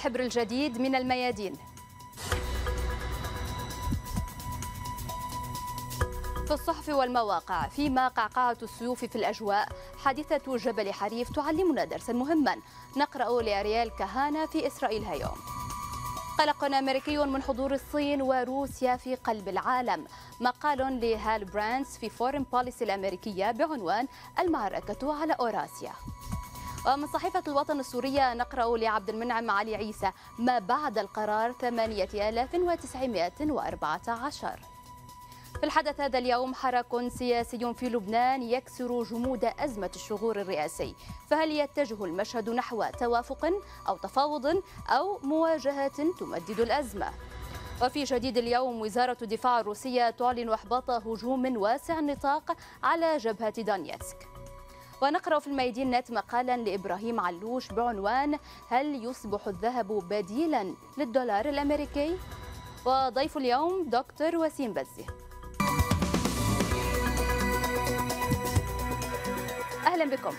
الحبر الجديد من الميادين في الصحف والمواقع فيما قعقعة السيوف في الأجواء حادثة جبل حريف تعلمنا درسا مهما نقرأ لأريال كهانا في إسرائيل هيوم قلق أمريكي من حضور الصين وروسيا في قلب العالم مقال لهال برانس في فورن بوليسي الأمريكية بعنوان المعركة على أوراسيا ومن صحيفة الوطن السورية نقرأ لعبد المنعم علي عيسى ما بعد القرار 8914 في الحدث هذا اليوم حرك سياسي في لبنان يكسر جمود أزمة الشغور الرئاسي فهل يتجه المشهد نحو توافق أو تفاوض أو مواجهة تمدد الأزمة وفي جديد اليوم وزارة الدفاع الروسية تعلن إحباط هجوم واسع النطاق على جبهة دانيتسك ونقرأ في الميدين نت مقالا لإبراهيم علوش بعنوان هل يصبح الذهب بديلا للدولار الأمريكي؟ وضيف اليوم دكتور وسيم بزي أهلا بكم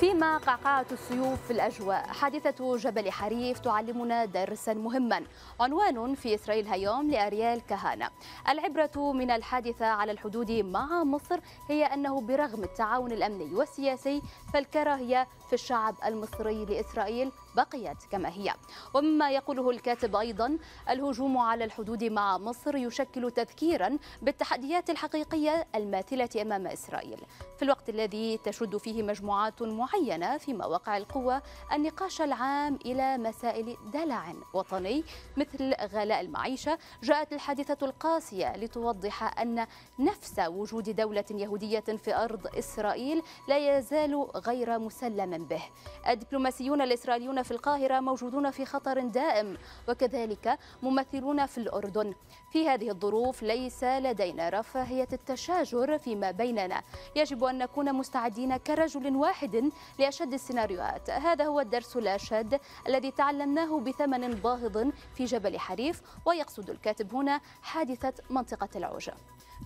فيما قعقعة السيوف في الأجواء حادثة جبل حريف تعلمنا درسا مهما عنوان في إسرائيل هيوم لأريال كهانة العبرة من الحادثة على الحدود مع مصر هي أنه برغم التعاون الأمني والسياسي فالكراهية في الشعب المصري لإسرائيل بقيت كما هي ومما يقوله الكاتب أيضا الهجوم على الحدود مع مصر يشكل تذكيرا بالتحديات الحقيقية الماثلة أمام إسرائيل في الوقت الذي تشد فيه مجموعات معينة في مواقع القوة النقاش العام إلى مسائل دلع وطني مثل غلاء المعيشة جاءت الحادثة القاسية لتوضح أن نفس وجود دولة يهودية في أرض إسرائيل لا يزال غير مسلم به الدبلوماسيون الإسرائيليون في القاهرة موجودون في خطر دائم وكذلك ممثلون في الأردن في هذه الظروف ليس لدينا رفاهية التشاجر فيما بيننا يجب أن نكون مستعدين كرجل واحد لأشد السيناريوهات هذا هو الدرس الأشد الذي تعلمناه بثمن باهظ في جبل حريف ويقصد الكاتب هنا حادثة منطقة العوجة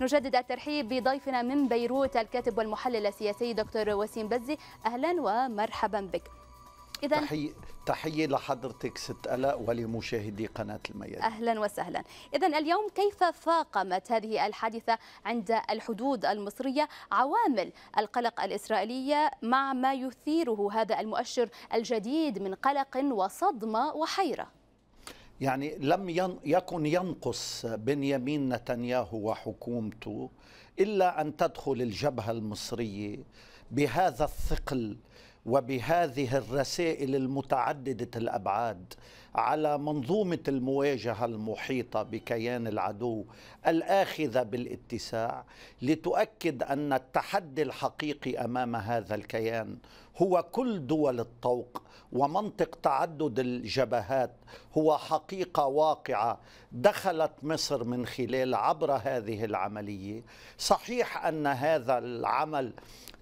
نجدد الترحيب بضيفنا من بيروت الكاتب والمحلل السياسي دكتور وسيم بزي أهلا ومرحبا بك إذا تحية تحية لحضرتك ست ألاء ولمشاهدي قناة الميادين أهلا وسهلا إذا اليوم كيف فاقمت هذه الحادثة عند الحدود المصرية عوامل القلق الإسرائيلية مع ما يثيره هذا المؤشر الجديد من قلق وصدمة وحيرة يعني لم يكن ينقص بنيامين نتنياهو وحكومته إلا أن تدخل الجبهة المصرية بهذا الثقل وبهذه الرسائل المتعدده الابعاد على منظومه المواجهه المحيطه بكيان العدو الاخذه بالاتساع لتؤكد ان التحدي الحقيقي امام هذا الكيان هو كل دول الطوق ومنطق تعدد الجبهات هو حقيقه واقعه دخلت مصر من خلال عبر هذه العمليه صحيح ان هذا العمل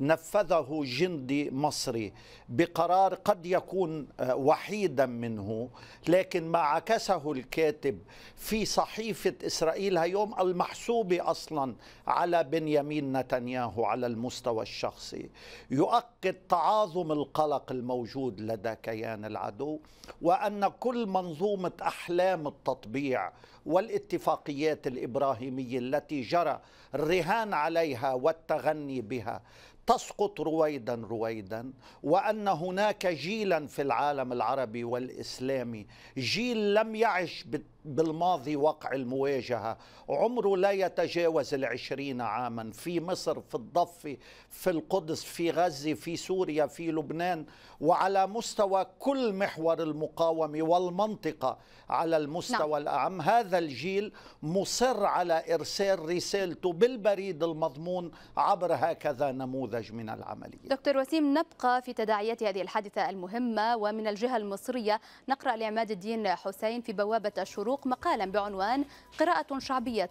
نفذه جندي مصري بقرار قد يكون آه، وحيدا منه لكن ما عكسه الكاتب في صحيفه اسرائيل هيوم المحسوبه اصلا على بنيامين نتنياهو على المستوى الشخصي يؤكد تعاظم القلق الموجود لدى لدى كيان العدو وان كل منظومه احلام التطبيع والاتفاقيات الابراهيميه التي جرى الرهان عليها والتغني بها تسقط رويدا رويدا وان هناك جيلا في العالم العربي والاسلامي جيل لم يعش بالماضي وقع المواجهة عمره لا يتجاوز العشرين عاما في مصر في الضفة في القدس في غزة في سوريا في لبنان وعلى مستوى كل محور المقاومة والمنطقة على المستوى نعم. الأعم هذا الجيل مصر على إرسال رسالته بالبريد المضمون عبر هكذا نموذج من العملية دكتور وسيم نبقى في تداعيات هذه الحادثة المهمة ومن الجهة المصرية نقرأ لعماد الدين حسين في بوابة الشروط الفاروق مقالا بعنوان قراءة شعبية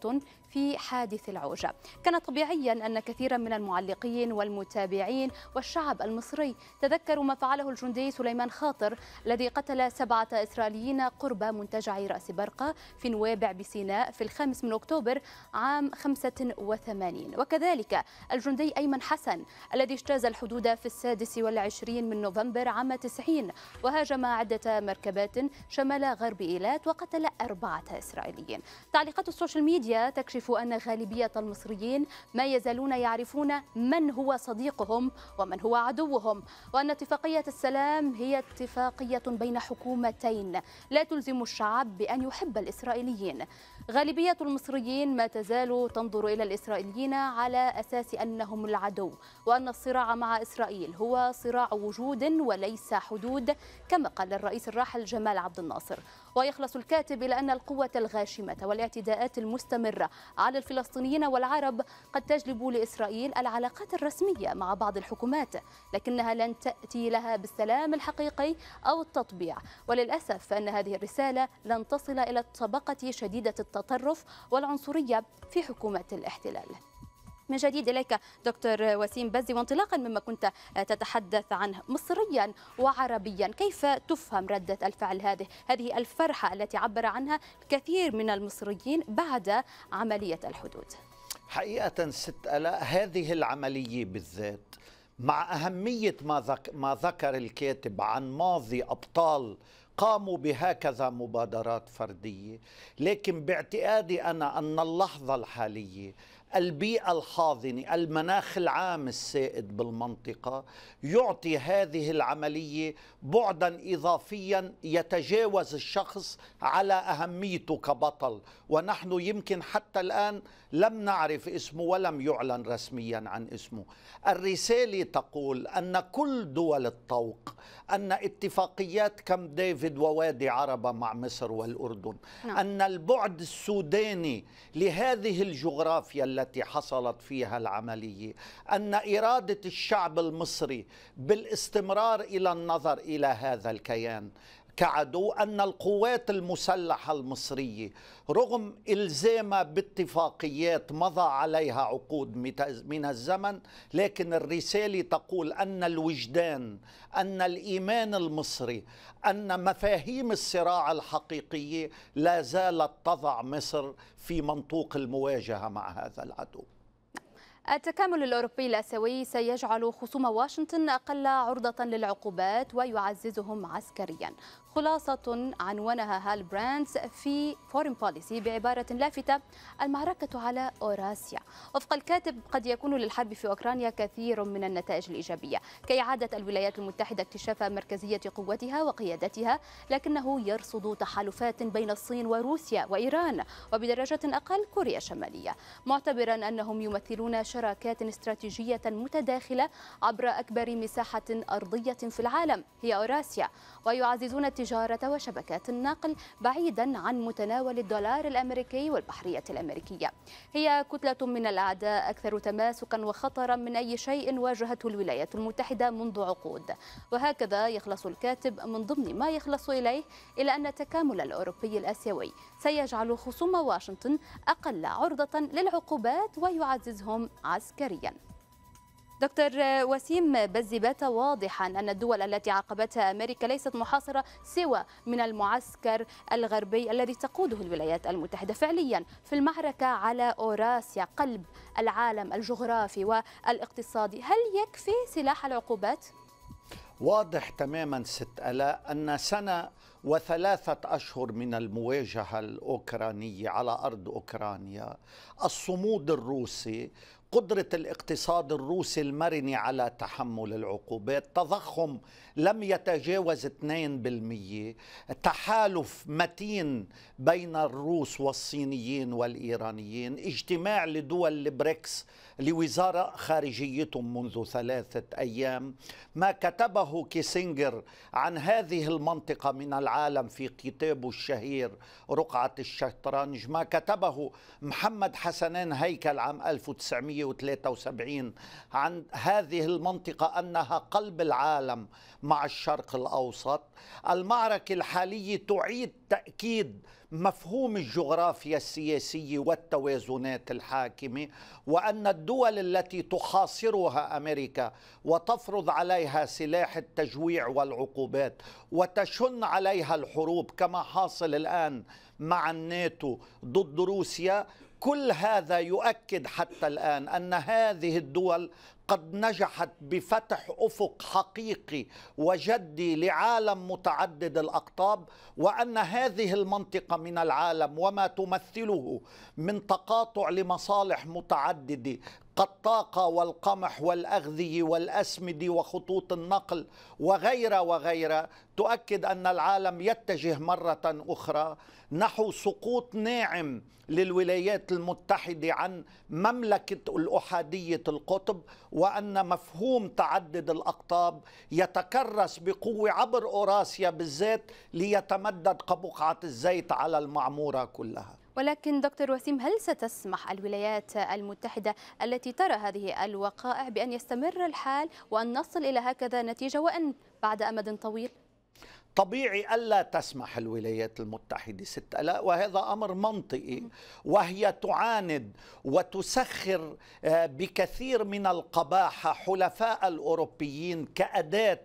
في حادث العوجة كان طبيعيا أن كثيرا من المعلقين والمتابعين والشعب المصري تذكروا ما فعله الجندي سليمان خاطر الذي قتل سبعة إسرائيليين قرب منتجع رأس برقة في نوابع بسيناء في الخامس من أكتوبر عام 85 وكذلك الجندي أيمن حسن الذي اجتاز الحدود في السادس والعشرين من نوفمبر عام 90 وهاجم عدة مركبات شمال غرب إيلات وقتل أربعة إسرائيليين تعليقات السوشيال ميديا تكشف يكشف أن غالبية المصريين ما يزالون يعرفون من هو صديقهم ومن هو عدوهم وأن اتفاقية السلام هي اتفاقية بين حكومتين لا تلزم الشعب بأن يحب الإسرائيليين غالبية المصريين ما تزال تنظر إلى الإسرائيليين على أساس أنهم العدو وأن الصراع مع إسرائيل هو صراع وجود وليس حدود كما قال الرئيس الراحل جمال عبد الناصر ويخلص الكاتب إلى أن القوة الغاشمة والاعتداءات المستمرة على الفلسطينيين والعرب قد تجلب لإسرائيل العلاقات الرسمية مع بعض الحكومات لكنها لن تأتي لها بالسلام الحقيقي أو التطبيع وللأسف فأن هذه الرسالة لن تصل إلى الطبقة شديدة التطرف والعنصرية في حكومة الاحتلال من جديد إليك دكتور وسيم بزي وانطلاقا مما كنت تتحدث عنه مصريا وعربيا كيف تفهم ردة الفعل هذه هذه الفرحة التي عبر عنها الكثير من المصريين بعد عملية الحدود حقيقة ست ألاء هذه العملية بالذات مع أهمية ما, ذك ما ذكر الكاتب عن ماضي أبطال قاموا بهكذا مبادرات فردية لكن باعتقادي أنا أن اللحظة الحالية البيئة الحاضنة المناخ العام السائد بالمنطقة يعطي هذه العملية بعدا إضافيا يتجاوز الشخص على أهميته كبطل ونحن يمكن حتى الآن لم نعرف اسمه ولم يعلن رسميا عن اسمه الرسالة تقول أن كل دول الطوق أن اتفاقيات كم ديفيد ووادي عربة مع مصر والأردن نعم. أن البعد السوداني لهذه الجغرافيا التي حصلت فيها العمليه ان اراده الشعب المصري بالاستمرار الى النظر الى هذا الكيان كعدو أن القوات المسلحة المصرية رغم إلزامها باتفاقيات مضى عليها عقود من الزمن لكن الرسالة تقول أن الوجدان أن الإيمان المصري أن مفاهيم الصراع الحقيقية لا زالت تضع مصر في منطوق المواجهة مع هذا العدو التكامل الأوروبي الآسيوي سيجعل خصوم واشنطن أقل عرضة للعقوبات ويعززهم عسكريا خلاصة عنونها هال براندز في فورين بوليسي بعبارة لافتة المعركة على أوراسيا وفق الكاتب قد يكون للحرب في أوكرانيا كثير من النتائج الإيجابية كإعادة الولايات المتحدة اكتشاف مركزية قوتها وقيادتها لكنه يرصد تحالفات بين الصين وروسيا وإيران وبدرجة أقل كوريا الشمالية معتبرا أنهم يمثلون شراكات استراتيجية متداخلة عبر أكبر مساحة أرضية في العالم هي أوراسيا ويعززون التجارة وشبكات النقل بعيدا عن متناول الدولار الأمريكي والبحرية الأمريكية هي كتلة من الأعداء أكثر تماسكا وخطرا من أي شيء واجهته الولايات المتحدة منذ عقود وهكذا يخلص الكاتب من ضمن ما يخلص إليه إلى أن التكامل الأوروبي الآسيوي سيجعل خصوم واشنطن أقل عرضة للعقوبات ويعززهم عسكريا دكتور وسيم بزي بات واضحا أن الدول التي عاقبتها أمريكا ليست محاصرة سوى من المعسكر الغربي الذي تقوده الولايات المتحدة فعليا في المعركة على أوراسيا قلب العالم الجغرافي والاقتصادي هل يكفي سلاح العقوبات؟ واضح تماما ست ألاء أن سنة وثلاثة أشهر من المواجهة الأوكرانية على أرض أوكرانيا الصمود الروسي قدرة الاقتصاد الروسي المرني على تحمل العقوبات تضخم لم يتجاوز 2% تحالف متين بين الروس والصينيين والإيرانيين اجتماع لدول البريكس لوزارة خارجيتهم منذ ثلاثة أيام ما كتبه كيسنجر عن هذه المنطقة من العالم في كتابه الشهير رقعة الشطرنج ما كتبه محمد حسنان هيكل عام 1900 1973 عن هذه المنطقة أنها قلب العالم مع الشرق الأوسط المعركة الحالية تعيد تأكيد مفهوم الجغرافيا السياسية والتوازنات الحاكمة وأن الدول التي تحاصرها أمريكا وتفرض عليها سلاح التجويع والعقوبات وتشن عليها الحروب كما حاصل الآن مع الناتو ضد روسيا كل هذا يؤكد حتى الآن أن هذه الدول قد نجحت بفتح أفق حقيقي وجدي لعالم متعدد الأقطاب وأن هذه المنطقة من العالم وما تمثله من تقاطع لمصالح متعددة الطاقة والقمح والأغذية والأسمدة وخطوط النقل وغيرها وغيرها تؤكد أن العالم يتجه مرة أخرى نحو سقوط ناعم للولايات المتحدة عن مملكة الأحادية القطب وأن مفهوم تعدد الأقطاب يتكرس بقوة عبر أوراسيا بالذات ليتمدد كبقعة الزيت على المعمورة كلها ولكن دكتور وسيم هل ستسمح الولايات المتحدة التي ترى هذه الوقائع بأن يستمر الحال وأن نصل إلى هكذا نتيجة وأن بعد أمد طويل؟ طبيعي ألا تسمح الولايات المتحدة ست ألا وهذا أمر منطقي وهي تعاند وتسخر آه، بكثير من القباحة حلفاء الأوروبيين كأداة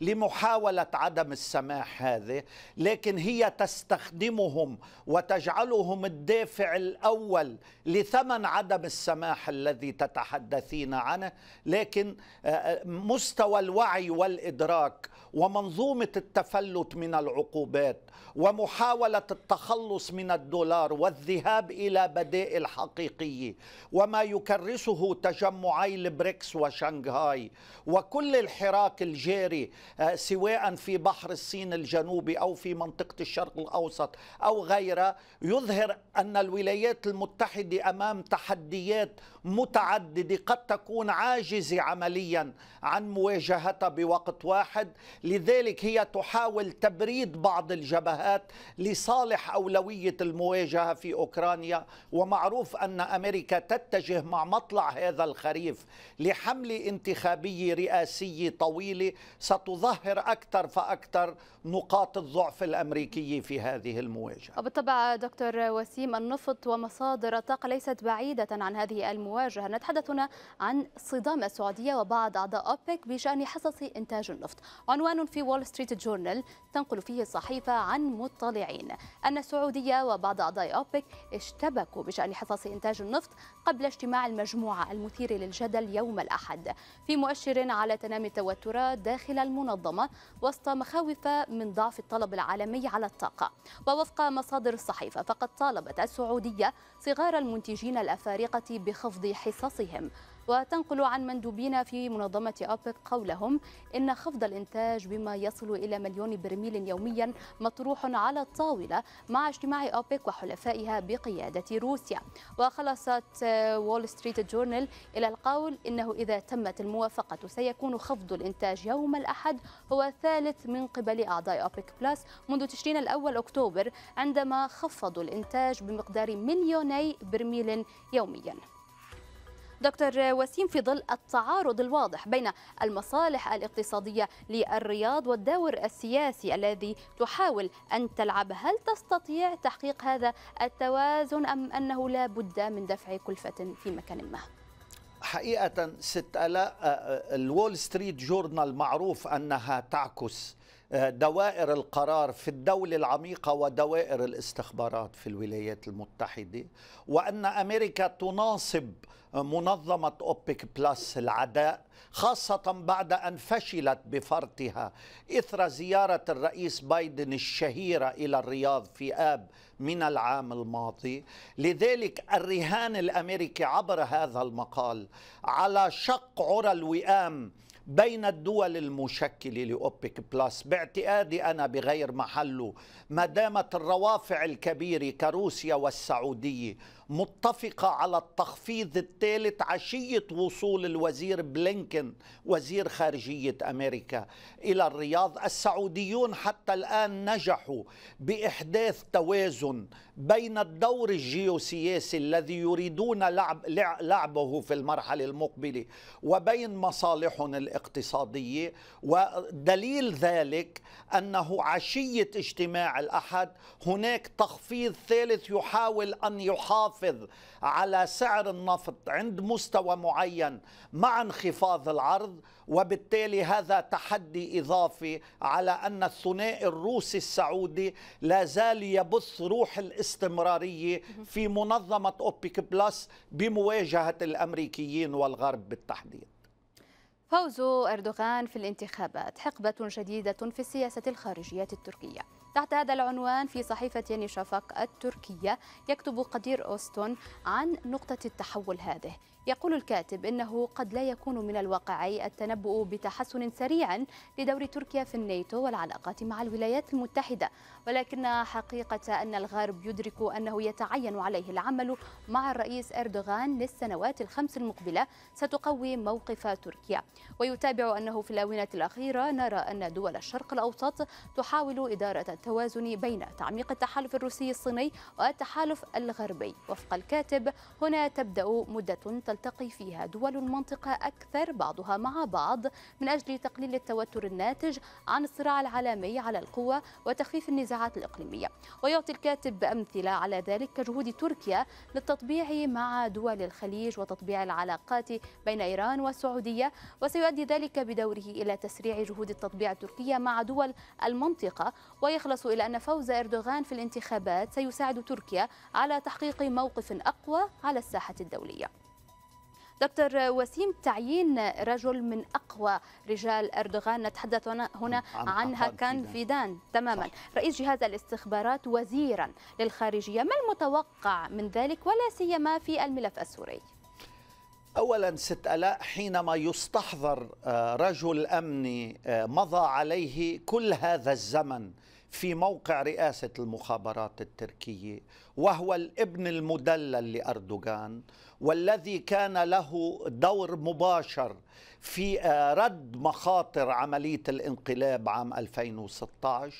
لمحاولة عدم السماح هذه لكن هي تستخدمهم وتجعلهم الدافع الأول لثمن عدم السماح الذي تتحدثين عنه لكن آه، آه، مستوى الوعي والإدراك ومنظومه التفلت من العقوبات ومحاوله التخلص من الدولار والذهاب الى بدائل حقيقية وما يكرسه تجمعي البريكس وشنغهاي وكل الحراك الجاري آه، سواء في بحر الصين الجنوبي او في منطقه الشرق الاوسط او غيرها يظهر ان الولايات المتحده امام تحديات متعدده قد تكون عاجزه عمليا عن مواجهتها بوقت واحد لذلك هي تحاول تبريد بعض الجبهات لصالح أولوية المواجهة في أوكرانيا ومعروف أن أمريكا تتجه مع مطلع هذا الخريف لحملة انتخابية رئاسية طويلة ستظهر أكثر فأكثر نقاط الضعف الأمريكية في هذه المواجهة بالطبع دكتور وسيم النفط ومصادر الطاقة ليست بعيدة عن هذه المواجهة نتحدث هنا عن صدام السعودية وبعض أعضاء أوبك بشأن حصص إنتاج النفط عنوان عنوان في وول ستريت جورنال تنقل فيه الصحيفة عن مطلعين أن السعودية وبعض أعضاء أوبك اشتبكوا بشأن حصص إنتاج النفط قبل اجتماع المجموعة المثير للجدل يوم الأحد في مؤشر على تنامي التوترات داخل المنظمة وسط مخاوف من ضعف الطلب العالمي على الطاقة ووفق مصادر الصحيفة فقد طالبت السعودية صغار المنتجين الأفارقة بخفض حصصهم وتنقل عن مندوبين في منظمة أوبك قولهم إن خفض الإنتاج بما يصل إلى مليون برميل يوميا مطروح على الطاولة مع اجتماع أوبك وحلفائها بقيادة روسيا وخلصت وول ستريت جورنال إلى القول إنه إذا تمت الموافقة سيكون خفض الإنتاج يوم الأحد هو الثالث من قبل أعضاء أوبك بلس منذ تشرين الأول أكتوبر عندما خفضوا الإنتاج بمقدار مليوني برميل يوميا دكتور وسيم في ظل التعارض الواضح بين المصالح الاقتصادية للرياض والدور السياسي الذي تحاول أن تلعب هل تستطيع تحقيق هذا التوازن أم أنه لا بد من دفع كلفة في مكان ما؟ حقيقة ست ألاء آه، آه، الول ستريت جورنال معروف أنها تعكس آه، دوائر القرار في الدولة العميقة ودوائر الاستخبارات في الولايات المتحدة وأن أمريكا تناصب منظمة أوبك بلس العداء خاصة بعد أن فشلت بفرطها إثر زيارة الرئيس بايدن الشهيرة إلى الرياض في آب من العام الماضي لذلك الرهان الأمريكي عبر هذا المقال على شق عرى الوئام بين الدول المشكلة لأوبك بلس باعتقادي أنا بغير محله ما دامت الروافع الكبيرة كروسيا والسعودية متفقة على التخفيض الثالث عشية وصول الوزير بلينكن وزير خارجية أمريكا إلى الرياض السعوديون حتى الآن نجحوا بإحداث توازن بين الدور الجيوسياسي الذي يريدون لعب لعبه في المرحلة المقبلة وبين مصالحهم الاقتصادية ودليل ذلك أنه عشية اجتماع الأحد هناك تخفيض ثالث يحاول أن يحافظ تحافظ على سعر النفط عند مستوى معين مع انخفاض العرض وبالتالي هذا تحدي إضافي على أن الثنائي الروسي السعودي لا زال يبث روح الاستمرارية في منظمة أوبيك بلس بمواجهة الأمريكيين والغرب بالتحديد فوز أردوغان في الانتخابات حقبة جديدة في السياسة الخارجية التركية تحت هذا العنوان في صحيفة يني شفق التركية يكتب قدير أوستون عن نقطة التحول هذه يقول الكاتب إنه قد لا يكون من الواقعي التنبؤ بتحسن سريع لدور تركيا في الناتو والعلاقات مع الولايات المتحدة ولكن حقيقة أن الغرب يدرك أنه يتعين عليه العمل مع الرئيس أردوغان للسنوات الخمس المقبلة ستقوي موقف تركيا ويتابع أنه في الآونة الأخيرة نرى أن دول الشرق الأوسط تحاول إدارة التوازن بين تعميق التحالف الروسي الصيني والتحالف الغربي وفق الكاتب هنا تبدأ مدة تلتقي فيها دول المنطقة أكثر بعضها مع بعض من أجل تقليل التوتر الناتج عن الصراع العالمي على القوة وتخفيف النزاعات الإقليمية ويعطي الكاتب أمثلة على ذلك كجهود تركيا للتطبيع مع دول الخليج وتطبيع العلاقات بين إيران والسعودية وسيؤدي ذلك بدوره إلى تسريع جهود التطبيع التركية مع دول المنطقة ويخلص إلى أن فوز إردوغان في الانتخابات سيساعد تركيا على تحقيق موقف أقوى على الساحة الدولية دكتور وسيم تعيين رجل من أقوى رجال أردوغان نتحدث هنا عن, هاكان فيدان تماما صح. رئيس جهاز الاستخبارات وزيرا للخارجية ما المتوقع من ذلك ولا سيما في الملف السوري اولا ست الاء حينما يستحضر آه، رجل امني آه، مضى عليه كل هذا الزمن في موقع رئاسة المخابرات التركية وهو الابن المدلل لأردوغان والذي كان له دور مباشر في آه، رد مخاطر عملية الانقلاب عام 2016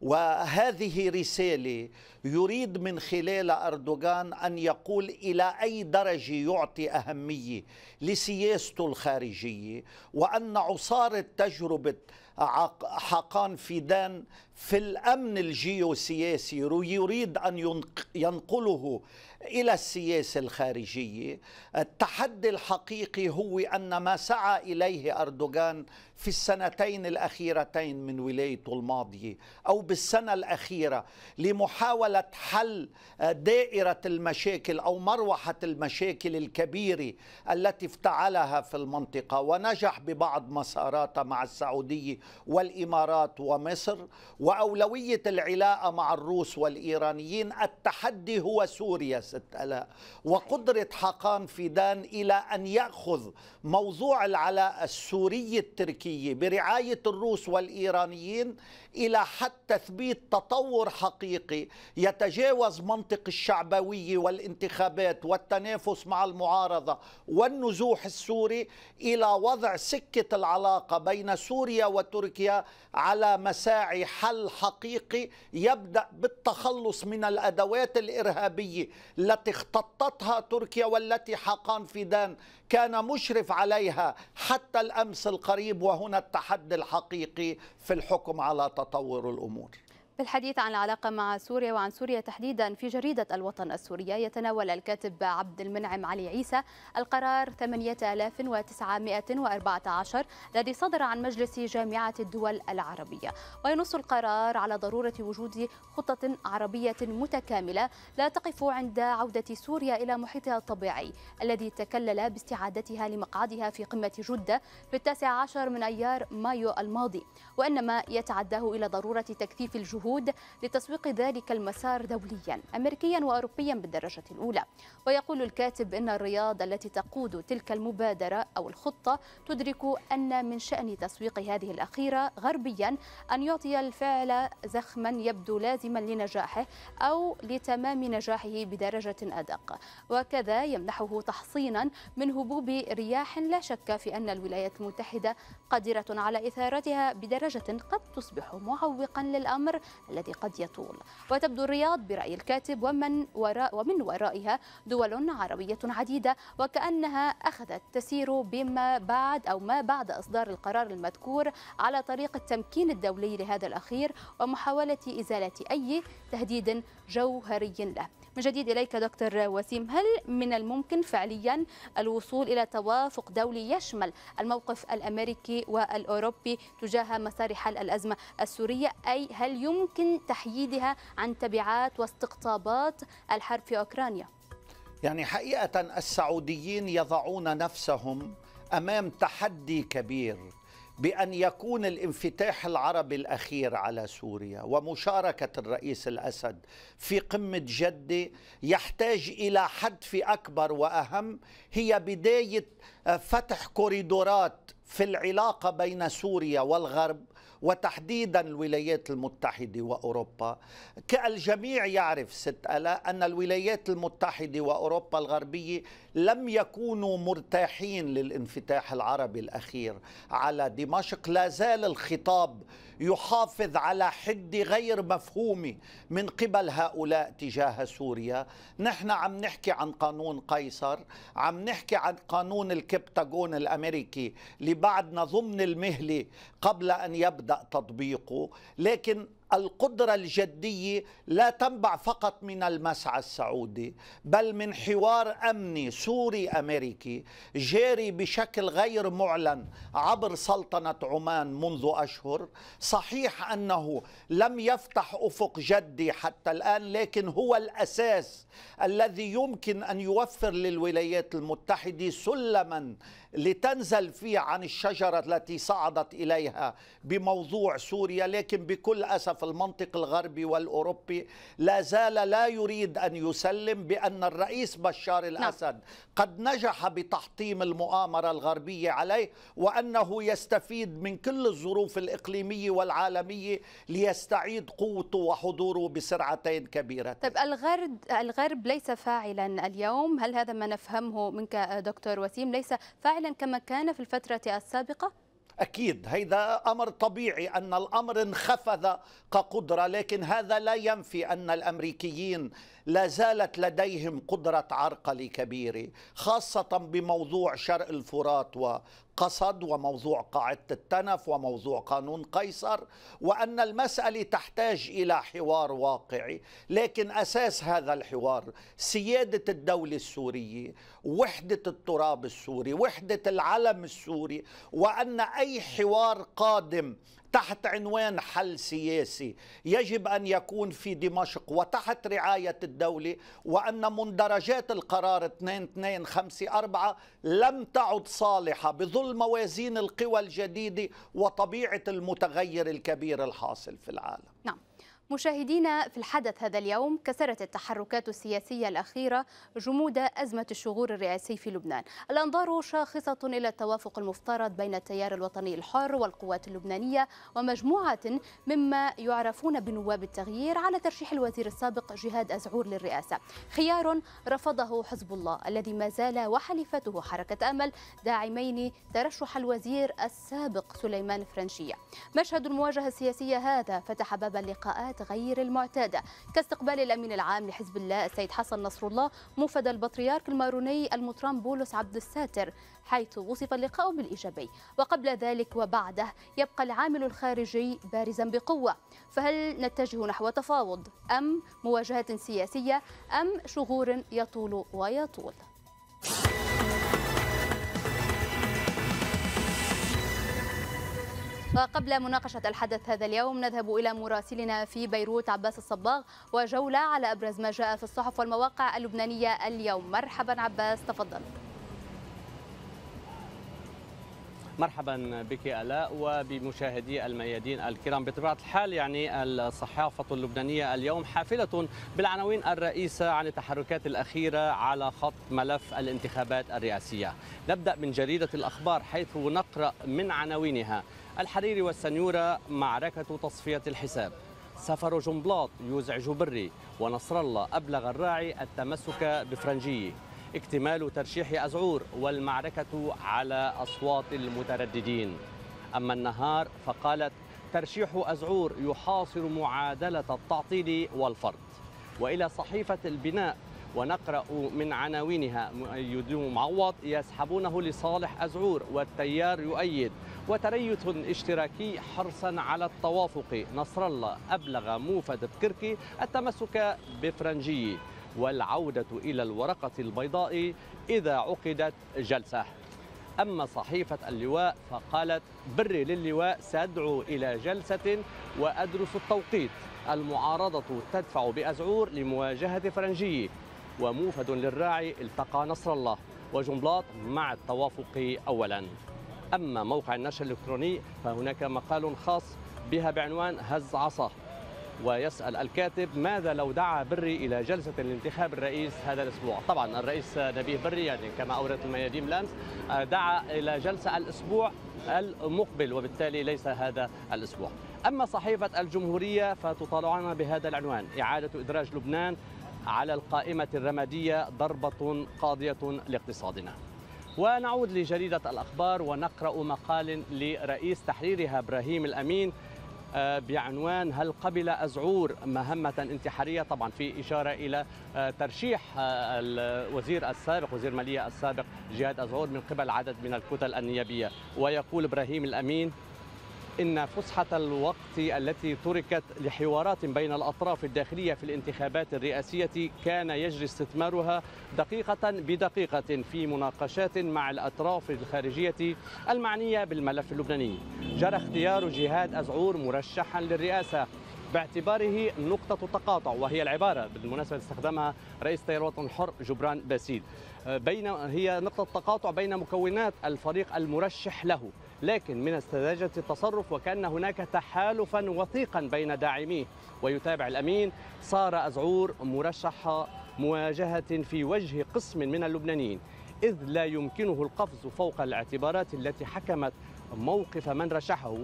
وهذه رسالة يريد من خلال أردوغان أن يقول إلى أي درجة يعطي أهمية لسياسته الخارجية وأن عصارة تجربة حقان فيدان في الأمن الجيوسياسي ويريد أن ينقله إلى السياسة الخارجية التحدي الحقيقي هو أن ما سعى إليه أردوغان في السنتين الأخيرتين من ولايته الماضية أو بالسنة الأخيرة لمحاولة حل آه، دائرة المشاكل أو مروحة المشاكل الكبيرة التي افتعلها في المنطقة ونجح ببعض مساراته مع السعودية والإمارات ومصر وأولوية العلاقة مع الروس والإيرانيين التحدي هو سوريا ست ألاء وقدرة حقان فيدان إلى أن يأخذ موضوع العلاقة السورية التركية الأمريكية برعاية الروس والإيرانيين إلى حد تثبيت تطور حقيقي يتجاوز منطق الشعبوية والانتخابات والتنافس مع المعارضة والنزوح السوري إلى وضع سكة العلاقة بين سوريا وتركيا على مساعي حل حقيقي يبدأ بالتخلص من الأدوات الإرهابية التي اختطتها تركيا والتي حقان فيدان كان مشرف عليها حتى الأمس القريب وهو هنا التحدي الحقيقي في الحكم على تطور الامور بالحديث عن العلاقة مع سوريا وعن سوريا تحديدا في جريدة الوطن السورية يتناول الكاتب عبد المنعم علي عيسى القرار 8914 الذي صدر عن مجلس جامعة الدول العربية وينص القرار على ضرورة وجود خطة عربية متكاملة لا تقف عند عودة سوريا إلى محيطها الطبيعي الذي تكلل باستعادتها لمقعدها في قمة جدة في التاسع عشر من أيار مايو الماضي وإنما يتعداه إلى ضرورة تكثيف الجهود جهود لتسويق ذلك المسار دوليا أمريكيا وأوروبيا بالدرجة الأولى ويقول الكاتب إن الرياض التي تقود تلك المبادرة أو الخطة تدرك أن من شأن تسويق هذه الأخيرة غربيا أن يعطي الفعل زخما يبدو لازما لنجاحه أو لتمام نجاحه بدرجة أدق وكذا يمنحه تحصينا من هبوب رياح لا شك في أن الولايات المتحدة قادرة على إثارتها بدرجة قد تصبح معوقا للأمر الذي قد يطول وتبدو الرياض برأي الكاتب ومن, وراء ومن ورائها دول عربية عديدة وكأنها أخذت تسير بما بعد أو ما بعد إصدار القرار المذكور على طريق التمكين الدولي لهذا الأخير ومحاولة إزالة أي تهديد جوهري له من جديد إليك دكتور وسيم هل من الممكن فعليا الوصول إلى توافق دولي يشمل الموقف الأمريكي والأوروبي تجاه مسار حل الأزمة السورية أي هل يمكن تحييدها عن تبعات واستقطابات الحرب في أوكرانيا؟ يعني حقيقة السعوديين يضعون نفسهم أمام تحدي كبير بأن يكون الانفتاح العربي الأخير على سوريا ومشاركة الرئيس الأسد في قمة جدة يحتاج إلى حد في أكبر وأهم هي بداية آه، فتح كوريدورات في العلاقة بين سوريا والغرب وتحديدا الولايات المتحدة وأوروبا كالجميع يعرف ست ألا أن الولايات المتحدة وأوروبا الغربية لم يكونوا مرتاحين للانفتاح العربي الأخير على دمشق لا زال الخطاب يحافظ على حدة غير مفهومة من قبل هؤلاء تجاه سوريا نحن عم نحكي عن قانون قيصر عم نحكي عن قانون الكبتاجون الأمريكي اللي بعدنا ضمن المهلة قبل أن يبدأ تطبيقه لكن القدرة الجدية لا تنبع فقط من المسعى السعودي بل من حوار أمني سوري أمريكي جاري بشكل غير معلن عبر سلطنة عمان منذ أشهر صحيح أنه لم يفتح أفق جدي حتى الآن لكن هو الأساس الذي يمكن أن يوفر للولايات المتحدة سلما لتنزل فيه عن الشجرة التي صعدت إليها بموضوع سوريا لكن بكل أسف المنطق الغربي والأوروبي لا زال لا يريد أن يسلم بأن الرئيس بشار نعم. الأسد قد نجح بتحطيم المؤامرة الغربية عليه وأنه يستفيد من كل الظروف الإقليمية والعالمية ليستعيد قوته وحضوره بسرعتين كبيرة طيب الغرب, الغرب ليس فاعلا اليوم هل هذا ما نفهمه منك دكتور وسيم ليس فاعلا فعلا كما كان في الفترة السابقة؟ أكيد هذا أمر طبيعي أن الأمر انخفض كقدرة لكن هذا لا ينفي أن الأمريكيين لا زالت لديهم قدرة عرقلة كبيرة خاصة بموضوع شرق الفرات قصد وموضوع قاعدة التنف وموضوع قانون قيصر وأن المسألة تحتاج إلى حوار واقعي لكن أساس هذا الحوار سيادة الدولة السورية وحدة التراب السوري وحدة العلم السوري وأن أي حوار قادم تحت عنوان حل سياسي يجب أن يكون في دمشق وتحت رعاية الدولة وأن مندرجات القرار 2254 لم تعد صالحة بظل موازين القوى الجديدة وطبيعة المتغير الكبير الحاصل في العالم نعم. مشاهدينا في الحدث هذا اليوم كسرت التحركات السياسية الأخيرة جمود أزمة الشغور الرئاسي في لبنان الأنظار شاخصة إلى التوافق المفترض بين التيار الوطني الحر والقوات اللبنانية ومجموعة مما يعرفون بنواب التغيير على ترشيح الوزير السابق جهاد أزعور للرئاسة خيار رفضه حزب الله الذي ما زال وحليفته حركة أمل داعمين ترشح الوزير السابق سليمان فرنشية مشهد المواجهة السياسية هذا فتح باب اللقاءات غير المعتادة كاستقبال الأمين العام لحزب الله السيد حسن نصر الله موفد البطريرك الماروني المطران بولس عبد الساتر حيث وصف اللقاء بالإيجابي وقبل ذلك وبعده يبقى العامل الخارجي بارزا بقوة فهل نتجه نحو تفاوض أم مواجهة سياسية أم شغور يطول ويطول وقبل مناقشة الحدث هذا اليوم نذهب إلى مراسلنا في بيروت عباس الصباغ وجولة على أبرز ما جاء في الصحف والمواقع اللبنانية اليوم مرحبا عباس تفضل مرحبا بك الاء وبمشاهدي الميادين الكرام بطبيعه الحال يعني الصحافه اللبنانيه اليوم حافله بالعناوين الرئيسه عن التحركات الاخيره على خط ملف الانتخابات الرئاسيه نبدا من جريده الاخبار حيث نقرا من عناوينها الحريري والسنيورة معركة تصفية الحساب سفر جنبلاط يوزع بري ونصر الله أبلغ الراعي التمسك بفرنجيه اكتمال ترشيح أزعور والمعركة على أصوات المترددين أما النهار فقالت ترشيح أزعور يحاصر معادلة التعطيل والفرض وإلى صحيفة البناء ونقرأ من عناوينها مؤيدون معوض يسحبونه لصالح أزعور والتيار يؤيد وتريث اشتراكي حرصا على التوافق نصر الله أبلغ موفد بكركي التمسك بفرنجيه والعودة إلى الورقة البيضاء إذا عقدت جلسة أما صحيفة اللواء فقالت بري للواء سأدعو إلى جلسة وأدرس التوقيت المعارضة تدفع بأزعور لمواجهة فرنجي وموفد للراعي التقى نصر الله وجنبلاط مع التوافق أولاً أما موقع النشر الإلكتروني فهناك مقال خاص بها بعنوان هز عصا ويسأل الكاتب ماذا لو دعا بري إلى جلسة الانتخاب الرئيس هذا الأسبوع طبعا الرئيس نبيه بري يعني كما أوردت الميادين لامس دعا إلى جلسة الأسبوع المقبل وبالتالي ليس هذا الأسبوع أما صحيفة الجمهورية فتطالعنا بهذا العنوان إعادة إدراج لبنان على القائمة الرمادية ضربة قاضية لاقتصادنا ونعود لجريدة الأخبار ونقرأ مقال لرئيس تحريرها إبراهيم الأمين آه، بعنوان هل قبل أزعور مهمة انتحارية طبعا في إشارة إلى آه، ترشيح آه، الوزير السابق وزير المالية السابق جهاد أزعور من قبل عدد من الكتل النيابية ويقول إبراهيم الأمين إن فسحة الوقت التي تركت لحوارات بين الأطراف الداخلية في الانتخابات الرئاسية كان يجري استثمارها دقيقة بدقيقة في مناقشات مع الأطراف الخارجية المعنية بالملف اللبناني جرى اختيار جهاد أزعور مرشحا للرئاسة باعتباره نقطة تقاطع وهي العبارة بالمناسبة استخدمها رئيس تيار الوطن الحر جبران باسيل بين هي نقطة تقاطع بين مكونات الفريق المرشح له لكن من السذاجة التصرف وكأن هناك تحالفا وثيقا بين داعميه ويتابع الأمين صار أزعور مرشح مواجهة في وجه قسم من اللبنانيين إذ لا يمكنه القفز فوق الاعتبارات التي حكمت موقف من رشحه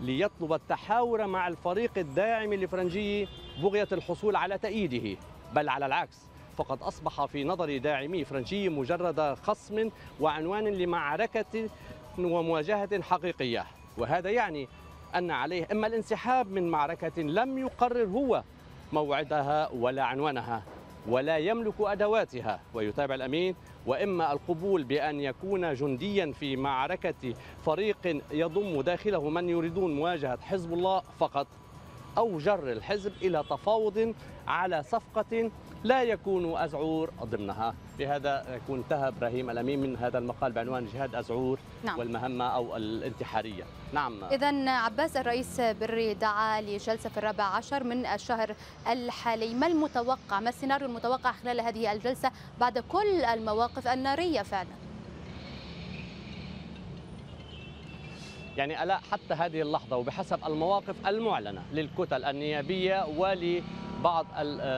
ليطلب التحاور مع الفريق الداعم الإفرنجي بغية الحصول على تأييده بل على العكس فقد أصبح في نظر داعمي فرنجي مجرد خصم وعنوان لمعركة ومواجهة حقيقية وهذا يعني أن عليه إما الانسحاب من معركة لم يقرر هو موعدها ولا عنوانها ولا يملك أدواتها ويتابع الأمين وإما القبول بأن يكون جنديا في معركة فريق يضم داخله من يريدون مواجهة حزب الله فقط أو جر الحزب إلى تفاوض على صفقة لا يكون أزعور ضمنها بهذا يكون انتهى إبراهيم الأمين من هذا المقال بعنوان جهاد أزعور نعم. والمهمة أو الانتحارية نعم إذا عباس الرئيس بري دعا لجلسة في الرابع عشر من الشهر الحالي ما المتوقع ما السيناريو المتوقع خلال هذه الجلسة بعد كل المواقف النارية فعلا يعني ألا حتى هذه اللحظة وبحسب المواقف المعلنة للكتل النيابية ول بعض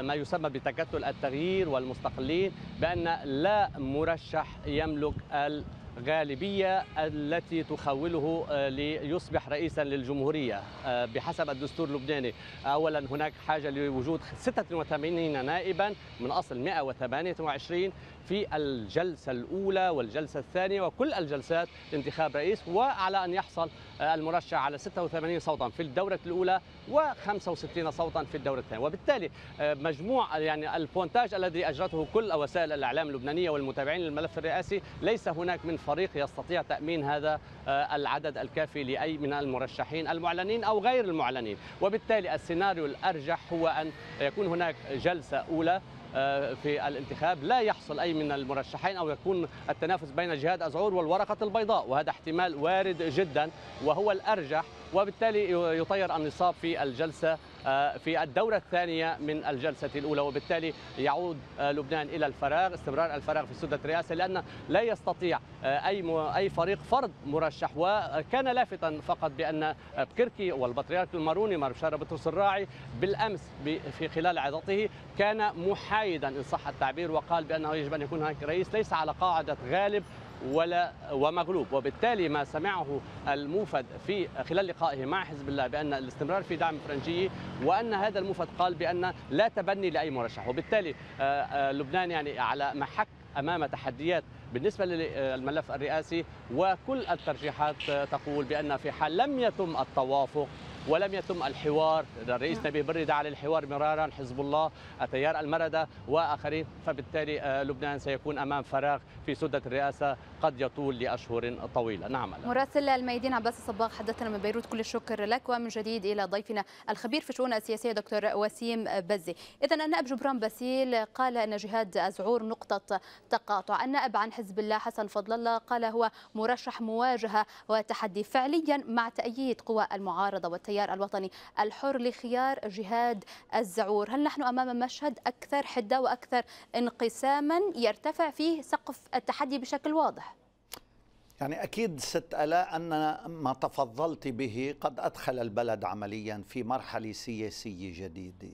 ما يسمى بتكتل التغيير والمستقلين بأن لا مرشح يملك الغالبية التي تخوله آه، ليصبح رئيسا للجمهورية آه، بحسب الدستور اللبناني أولا هناك حاجة لوجود 86 نائبا من أصل 128 في الجلسة الأولى والجلسة الثانية وكل الجلسات لانتخاب رئيس وعلى أن يحصل آه، المرشح على 86 صوتا في الدورة الأولى و65 صوتا في الدورة الثانية وبالتالي آه، مجموع يعني البونتاج الذي أجرته كل وسائل الإعلام اللبنانية والمتابعين للملف الرئاسي ليس هناك من فريق يستطيع تأمين هذا آه، العدد الكافي لأي من المرشحين المعلنين أو غير المعلنين وبالتالي السيناريو الأرجح هو أن يكون هناك جلسة أولى آه، في الانتخاب لا يحصل أي من المرشحين أو يكون التنافس بين جهاد أزعور والورقة البيضاء وهذا احتمال وارد جدا وهو الأرجح وبالتالي يطير النصاب في الجلسة آه، في الدورة الثانية من الجلسة الأولى وبالتالي يعود آه، لبنان إلى الفراغ استمرار الفراغ في سدة الرئاسة لأن لا يستطيع آه، أي أي فريق فرض مرشح وكان لافتا فقط بأن بكركي والبطريرك الماروني مارشار بطرس الراعي بالأمس في خلال عظته كان محايدا إن صح التعبير وقال بأنه يجب أن يكون هناك رئيس ليس على قاعدة غالب ولا ومغلوب وبالتالي ما سمعه الموفد في خلال لقائه مع حزب الله بأن الاستمرار في دعم فرنجي وأن هذا الموفد قال بأن لا تبني لأي مرشح وبالتالي آه، آه، لبنان يعني على محك امام تحديات بالنسبه للملف الرئاسي وكل الترجيحات آه، تقول بان في حال لم يتم التوافق ولم يتم الحوار الرئيس نبيه بري دعا للحوار مرارا حزب الله التيار المردة وآخرين فبالتالي آه، لبنان سيكون أمام فراغ في سدة الرئاسة قد يطول لأشهر طويلة نعم مراسل الميدين عباس الصباغ حدثنا من بيروت كل الشكر لك ومن جديد إلى ضيفنا الخبير في الشؤون السياسية دكتور وسيم بزي إذا النائب جبران باسيل قال أن جهاد أزعور نقطة تقاطع النائب عن حزب الله حسن فضل الله قال هو مرشح مواجهة وتحدي فعليا مع تأييد قوى المعارضة والتيار التيار الوطني الحر لخيار جهاد الزعور هل نحن أمام مشهد أكثر حدة وأكثر انقساما يرتفع فيه سقف التحدي بشكل واضح يعني أكيد ست ألاء أن ما تفضلت به قد أدخل البلد عمليا في مرحلة سياسية جديدة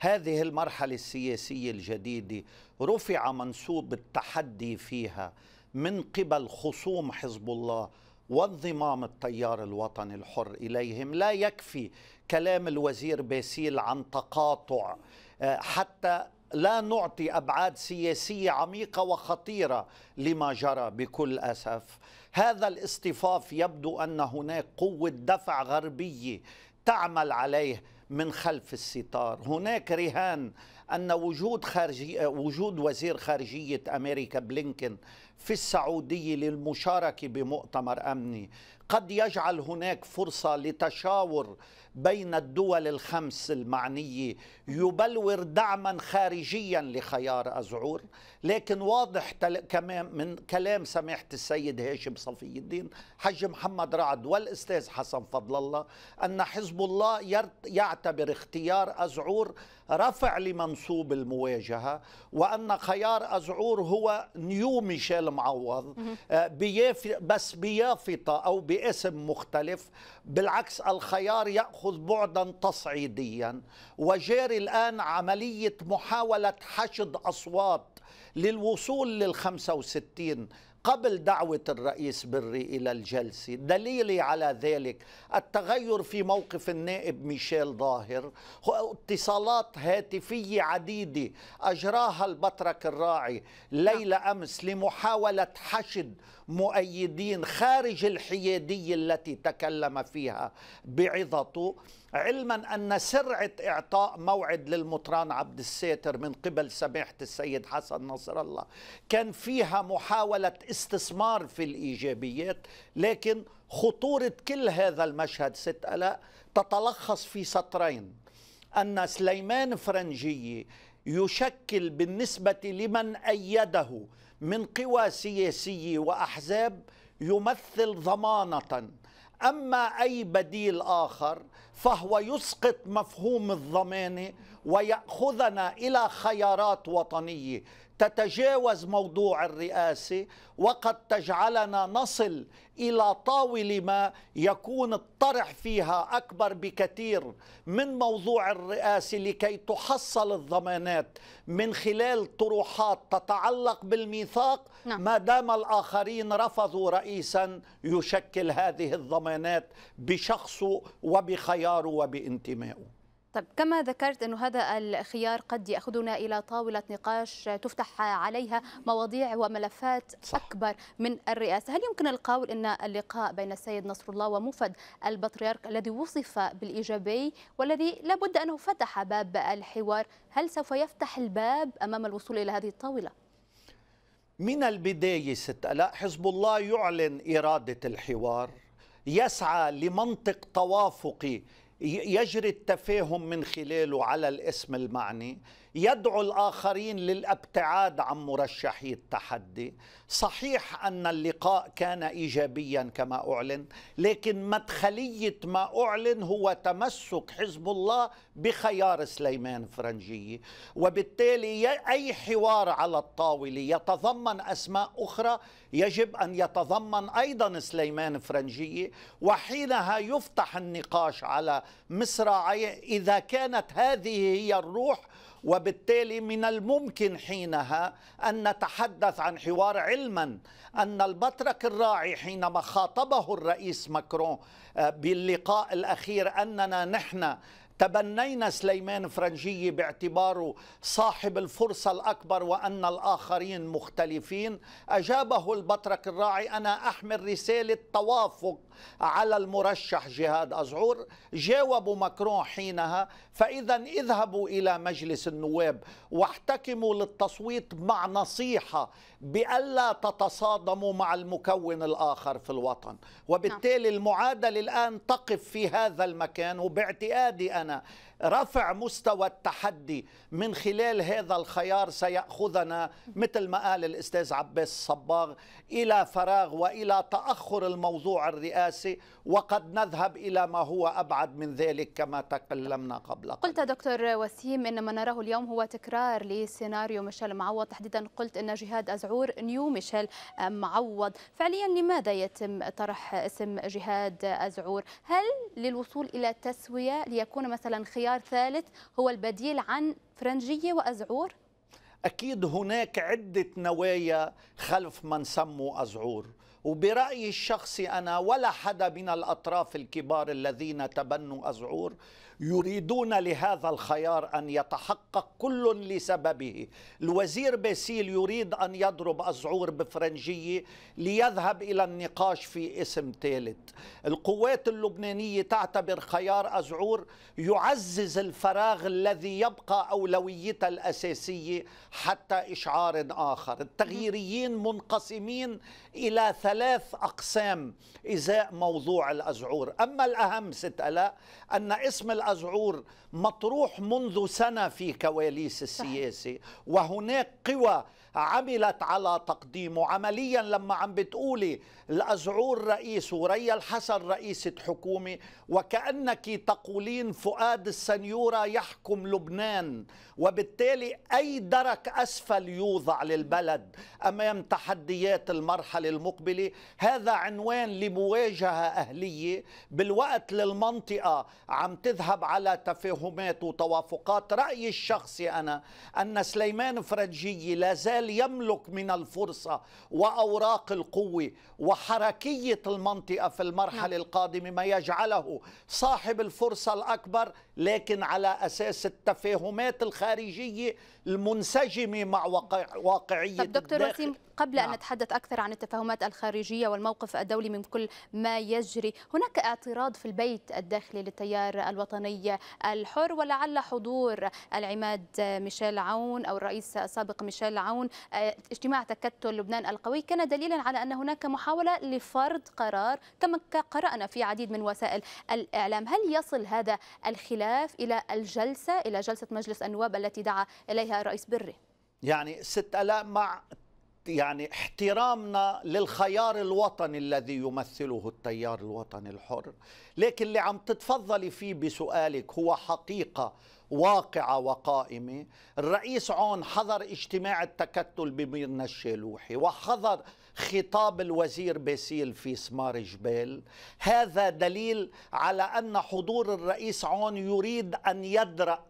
هذه المرحلة السياسية الجديدة رفع منسوب التحدي فيها من قبل خصوم حزب الله وانضمام التيار الوطني الحر اليهم لا يكفي كلام الوزير باسيل عن تقاطع آه، حتى لا نعطي ابعاد سياسيه عميقه وخطيره لما جرى بكل اسف هذا الاصطفاف يبدو ان هناك قوه دفع غربيه تعمل عليه من خلف الستار هناك رهان ان وجود خارجي وجود وزير خارجيه امريكا بلينكن في السعودية للمشاركة بمؤتمر أمني قد يجعل هناك فرصة لتشاور بين الدول الخمس المعنية يبلور دعما خارجيا لخيار أزعور لكن واضح كمان من كلام سماحة السيد هاشم صفي الدين حج محمد رعد والأستاذ حسن فضل الله أن حزب الله يعتبر اختيار أزعور رفع لمنصوب المواجهة وأن خيار أزعور هو نيو ميشيل معوض آه، بس بيافطة أو باسم مختلف بالعكس الخيار يأخذ تأخذ بعدا تصعيديا وجاري الآن عملية محاولة حشد أصوات للوصول لل 65 قبل دعوة الرئيس بري إلى الجلسة دليلي على ذلك التغير في موقف النائب ميشيل ظاهر اتصالات هاتفية عديدة أجراها البطرك الراعي ليلة أمس لمحاولة حشد مؤيدين خارج الحيادية التي تكلم فيها بعظته علما أن سرعة إعطاء موعد للمطران عبد الساتر من قبل سماحة السيد حسن نصر الله كان فيها محاولة استثمار في الإيجابيات لكن خطورة كل هذا المشهد ست ألاء تتلخص في سطرين أن سليمان فرنجية يشكل بالنسبة لمن أيده من قوى سياسية وأحزاب يمثل ضمانة أما أي بديل آخر فهو يسقط مفهوم الضمانة ويأخذنا إلى خيارات وطنية تتجاوز موضوع الرئاسه وقد تجعلنا نصل الى طاوله ما يكون الطرح فيها اكبر بكثير من موضوع الرئاسه لكي تحصل الضمانات من خلال طروحات تتعلق بالميثاق نعم. ما دام الاخرين رفضوا رئيسا يشكل هذه الضمانات بشخصه وبخياره وبانتمائه طيب كما ذكرت أنه هذا الخيار قد يأخذنا إلى طاولة نقاش تفتح عليها مواضيع وملفات صح. أكبر من الرئاسة هل يمكن القول أن اللقاء بين السيد نصر الله ومفد البطريرك الذي وصف بالإيجابي والذي لابد أنه فتح باب الحوار هل سوف يفتح الباب أمام الوصول إلى هذه الطاولة؟ من البداية ست ألاء حزب الله يعلن إرادة الحوار يسعى لمنطق توافقي يجري التفاهم من خلاله على الاسم المعني يدعو الآخرين للابتعاد عن مرشحي التحدي صحيح أن اللقاء كان إيجابيا كما أعلن لكن مدخلية ما أعلن هو تمسك حزب الله بخيار سليمان فرنجية وبالتالي أي حوار على الطاولة يتضمن أسماء أخرى يجب أن يتضمن أيضا سليمان فرنجية وحينها يفتح النقاش على مصراعيه إذا كانت هذه هي الروح وبالتالي من الممكن حينها أن نتحدث عن حوار علما أن البطرك الراعي حينما خاطبه الرئيس ماكرون آه، باللقاء الأخير أننا نحن تبنينا سليمان فرنجية باعتباره صاحب الفرصة الأكبر وأن الآخرين مختلفين أجابه البطرك الراعي أنا أحمل رسالة توافق على المرشح جهاد أزعور جاوبوا ماكرون حينها فإذا اذهبوا إلى مجلس النواب واحتكموا للتصويت مع نصيحة بألا تتصادموا مع المكون الآخر في الوطن وبالتالي نعم. المعادلة الآن تقف في هذا المكان وباعتقادي أنا رفع مستوى التحدي من خلال هذا الخيار سيأخذنا مثل ما قال الأستاذ عباس الصباغ إلى فراغ وإلى تأخر الموضوع الرئاسي وقد نذهب إلى ما هو أبعد من ذلك كما تكلمنا قبل قليل. قلت دكتور وسيم إن ما نراه اليوم هو تكرار لسيناريو ميشيل معوض تحديدا قلت إن جهاد أزعور نيو ميشيل معوض فعليا لماذا يتم طرح اسم جهاد أزعور هل للوصول إلى تسوية ليكون مثلا خيار خيار ثالث هو البديل عن فرنجية وأزعور؟ أكيد هناك عدة نوايا خلف من سموا أزعور وبرأيي الشخصي أنا ولا حدا من الأطراف الكبار الذين تبنوا أزعور يريدون لهذا الخيار أن يتحقق كل لسببه الوزير باسيل يريد أن يضرب أزعور بفرنجية ليذهب إلى النقاش في اسم ثالث القوات اللبنانية تعتبر خيار أزعور يعزز الفراغ الذي يبقى أولويتها الأساسية حتى إشعار آخر التغييريين منقسمين إلى ثلاث أقسام إزاء موضوع الأزعور أما الأهم ست ألاء أن اسم الأزعور مطروح منذ سنة في كواليس السياسة وهناك قوى عملت على تقديمه عمليا لما عم بتقولي الأزعور رئيس وريا الحسن رئيسة حكومة وكأنك تقولين فؤاد السنيورة يحكم لبنان وبالتالي أي درك أسفل يوضع للبلد أمام تحديات المرحلة المقبلة هذا عنوان لمواجهة أهلية بالوقت للمنطقة عم تذهب على تفاهمات وتوافقات رأيي الشخصي أنا أن سليمان فرنجية لا زال يملك من الفرصة وأوراق القوة وحركية المنطقة في المرحلة نعم. القادمة ما يجعله صاحب الفرصة الأكبر لكن على أساس التفاهمات الخارجية المنسجمة مع واقعية طب دكتور وسيم قبل نعم. أن نتحدث أكثر عن التفاهمات الخارجية والموقف الدولي من كل ما يجري هناك اعتراض في البيت الداخلي للتيار الوطني الحر ولعل حضور العماد ميشيل عون أو الرئيس السابق ميشيل عون آه، اجتماع تكتل لبنان القوي كان دليلا على أن هناك محاولة لفرض قرار كما قرأنا في عديد من وسائل الإعلام هل يصل هذا الخلاف إلى الجلسة إلى جلسة مجلس النواب التي دعا إليها الرئيس بري يعني 6000 مع يعني احترامنا للخيار الوطني الذي يمثله التيار الوطني الحر لكن اللي عم تتفضلي فيه بسؤالك هو حقيقة واقعة وقائمة الرئيس عون حضر اجتماع التكتل بميرنا الشيلوحي وحضر خطاب الوزير باسيل في سمار جبال هذا دليل على أن حضور الرئيس عون يريد أن يدرأ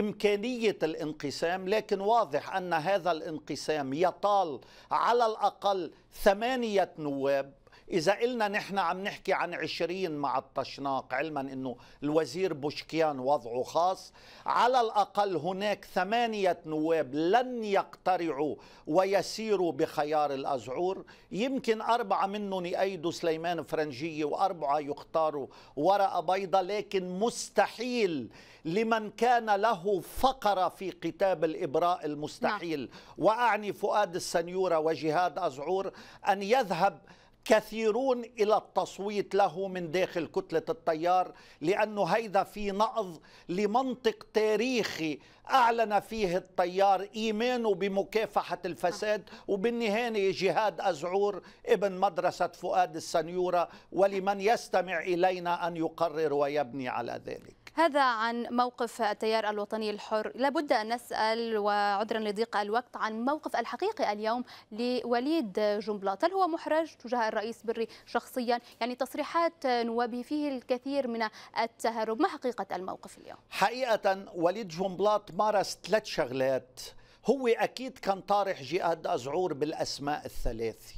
إمكانية الانقسام لكن واضح أن هذا الانقسام يطال على الأقل ثمانية نواب إذا قلنا نحن عم نحكي عن عشرين مع الطشناق علما أنه الوزير بوشكيان وضعه خاص على الأقل هناك ثمانية نواب لن يقترعوا ويسيروا بخيار الأزعور يمكن أربعة منهم يأيدوا سليمان فرنجية وأربعة يختاروا ورقة بيضاء لكن مستحيل لمن كان له فقرة في كتاب الإبراء المستحيل نعم. وأعني فؤاد السنيورة وجهاد أزعور أن يذهب كثيرون إلى التصويت له من داخل كتلة التيار لأنه هذا في نقض لمنطق تاريخي أعلن فيه الطيار إيمانه بمكافحة الفساد وبالنهاية جهاد أزعور ابن مدرسة فؤاد السنيورة ولمن يستمع إلينا أن يقرر ويبني على ذلك هذا عن موقف التيار الوطني الحر لابد أن نسأل وعذرا لضيق الوقت عن موقف الحقيقي اليوم لوليد جنبلاط هل هو محرج تجاه الرئيس بري شخصيا يعني تصريحات نوابه فيه الكثير من التهرب ما حقيقة الموقف اليوم حقيقة وليد جنبلاط مارس ثلاث شغلات هو أكيد كان طارح جهاد أزعور بالأسماء الثلاث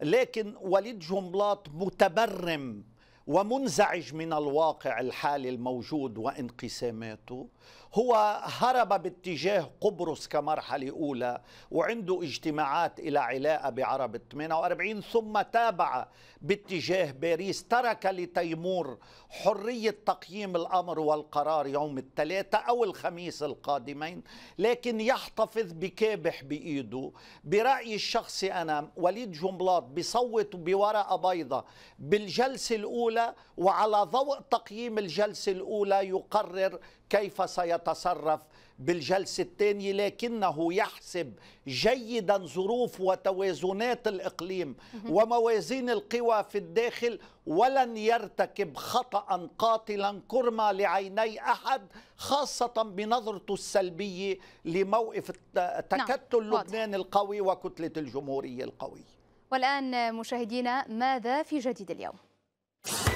لكن وليد جنبلاط متبرم ومنزعج من الواقع الحالي الموجود وانقساماته هو هرب باتجاه قبرص كمرحلة أولى وعنده اجتماعات إلى علاقة بعرب 48 ثم تابع باتجاه باريس ترك لتيمور حرية تقييم الأمر والقرار يوم الثلاثة أو الخميس القادمين لكن يحتفظ بكابح بإيده برأيي الشخصي أنا وليد جملاط بصوت بورقة بيضة بالجلسة الأولى الأولى وعلى ضوء تقييم الجلسة الأولى يقرر كيف سيتصرف بالجلسة الثانية لكنه يحسب جيدا ظروف وتوازنات الإقليم وموازين القوى في الداخل ولن يرتكب خطأ قاتلا كرما لعيني أحد خاصة بنظرته السلبية لموقف نعم، تكتل نعم. لبنان القوي وكتلة الجمهورية القوية والآن مشاهدينا ماذا في جديد اليوم؟ you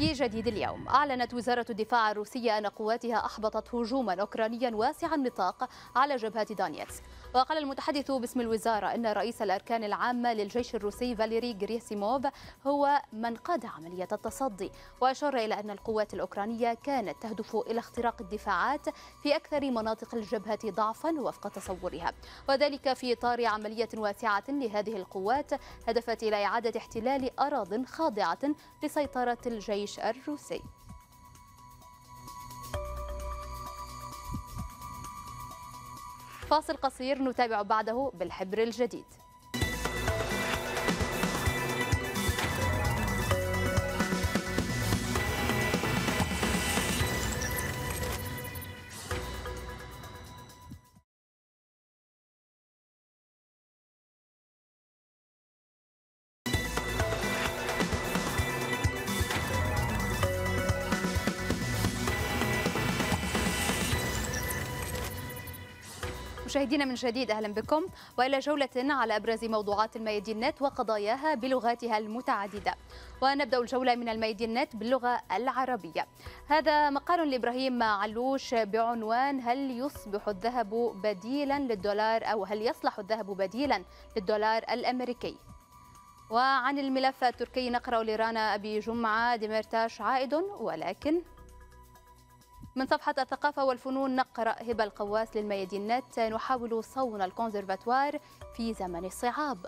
في جديد اليوم أعلنت وزارة الدفاع الروسية أن قواتها أحبطت هجوما أوكرانيا واسع النطاق على جبهة دانيتسك وقال المتحدث باسم الوزارة أن رئيس الأركان العامة للجيش الروسي فاليري غريسيموف هو من قاد عملية التصدي وأشار إلى أن القوات الأوكرانية كانت تهدف إلى اختراق الدفاعات في أكثر مناطق الجبهة ضعفا وفق تصورها وذلك في إطار عملية واسعة لهذه القوات هدفت إلى إعادة احتلال أراض خاضعة لسيطرة الجيش الجيش الروسي فاصل قصير نتابع بعده بالحبر الجديد مشاهدينا من جديد اهلا بكم والى جوله على ابرز موضوعات الميادين نت وقضاياها بلغاتها المتعدده. ونبدا الجوله من نت باللغه العربيه. هذا مقال لابراهيم علوش بعنوان هل يصبح الذهب بديلا للدولار او هل يصلح الذهب بديلا للدولار الامريكي؟ وعن الملف التركي نقرا لرانا ابي جمعه دمرتاش عائد ولكن من صفحة الثقافة والفنون نقرأ هبة القواس للميادين نت نحاول صون الكونسرفاتوار في زمن الصعاب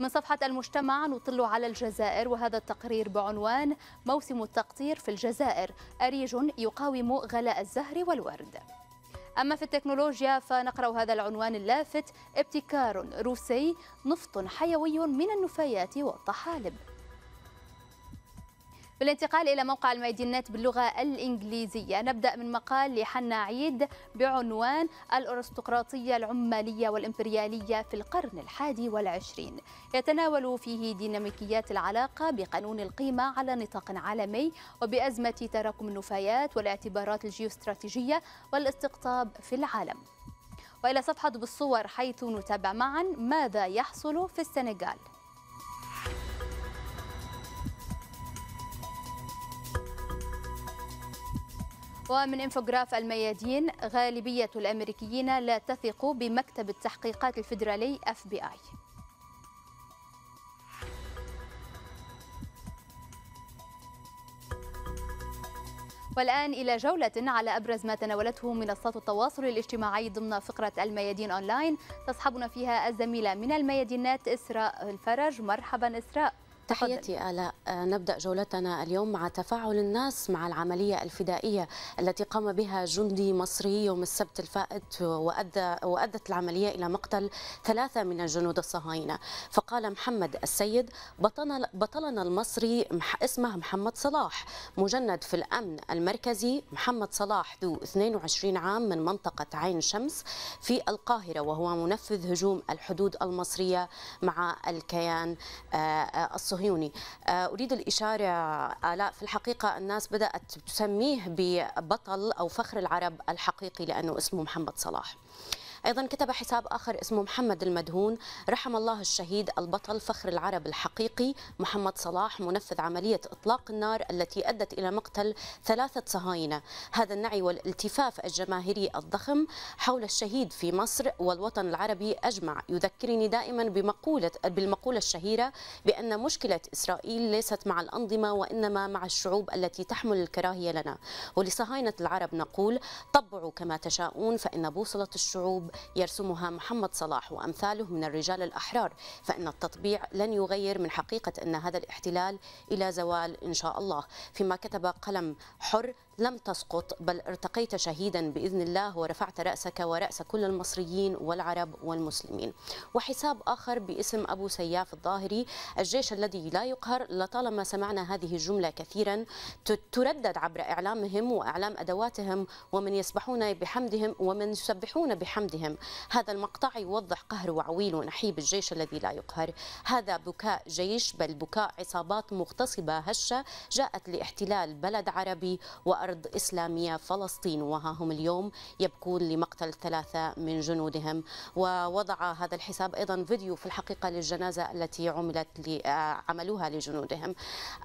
من صفحة المجتمع نطل على الجزائر وهذا التقرير بعنوان موسم التقطير في الجزائر أريج يقاوم غلاء الزهر والورد أما في التكنولوجيا فنقرأ هذا العنوان اللافت ابتكار روسي نفط حيوي من النفايات والطحالب بالانتقال إلى موقع الميدينات باللغة الإنجليزية نبدأ من مقال لحنا عيد بعنوان الأرستقراطية العمالية والإمبريالية في القرن الحادي والعشرين يتناول فيه ديناميكيات العلاقة بقانون القيمة على نطاق عالمي وبأزمة تراكم النفايات والاعتبارات الجيوستراتيجية والاستقطاب في العالم وإلى صفحة بالصور حيث نتابع معا ماذا يحصل في السنغال ومن انفوغراف الميادين غالبية الأمريكيين لا تثق بمكتب التحقيقات الفيدرالي اف بي اي والآن إلى جولة على أبرز ما تناولته منصات التواصل الاجتماعي ضمن فقرة الميادين أونلاين تصحبنا فيها الزميلة من الميادينات إسراء الفرج مرحبا إسراء تحياتي آلاء آه، نبدأ جولتنا اليوم مع تفاعل الناس مع العملية الفدائية التي قام بها جندي مصري يوم السبت الفائت وأدى وأدت العملية إلى مقتل ثلاثة من الجنود الصهاينة فقال محمد السيد بطلنا, بطلنا المصري اسمه محمد صلاح مجند في الأمن المركزي محمد صلاح ذو 22 عام من منطقة عين شمس في القاهرة وهو منفذ هجوم الحدود المصرية مع الكيان آه، آه، الصهيوني الصهيوني آه، أريد الإشارة آلاء آه، في الحقيقة الناس بدأت تسميه ببطل أو فخر العرب الحقيقي لأنه اسمه محمد صلاح أيضا كتب حساب آخر اسمه محمد المدهون رحم الله الشهيد البطل فخر العرب الحقيقي محمد صلاح منفذ عملية إطلاق النار التي أدت إلى مقتل ثلاثة صهاينة هذا النعي والالتفاف الجماهيري الضخم حول الشهيد في مصر والوطن العربي أجمع يذكرني دائما بمقولة بالمقولة الشهيرة بأن مشكلة إسرائيل ليست مع الأنظمة وإنما مع الشعوب التي تحمل الكراهية لنا ولصهاينة العرب نقول طبعوا كما تشاءون فإن بوصلة الشعوب يرسمها محمد صلاح وأمثاله من الرجال الأحرار فإن التطبيع لن يغير من حقيقة أن هذا الاحتلال إلى زوال إن شاء الله فيما كتب قلم حر لم تسقط بل ارتقيت شهيدا باذن الله ورفعت راسك وراس كل المصريين والعرب والمسلمين. وحساب اخر باسم ابو سياف الظاهري الجيش الذي لا يقهر لطالما سمعنا هذه الجمله كثيرا تردد عبر اعلامهم واعلام ادواتهم ومن يسبحون بحمدهم ومن يسبحون بحمدهم. هذا المقطع يوضح قهر وعويل ونحيب الجيش الذي لا يقهر. هذا بكاء جيش بل بكاء عصابات مغتصبه هشه جاءت لاحتلال بلد عربي وأرض أرض إسلامية فلسطين وها هم اليوم يبكون لمقتل ثلاثة من جنودهم ووضع هذا الحساب أيضا فيديو في الحقيقة للجنازة التي عملت آه، عملوها لجنودهم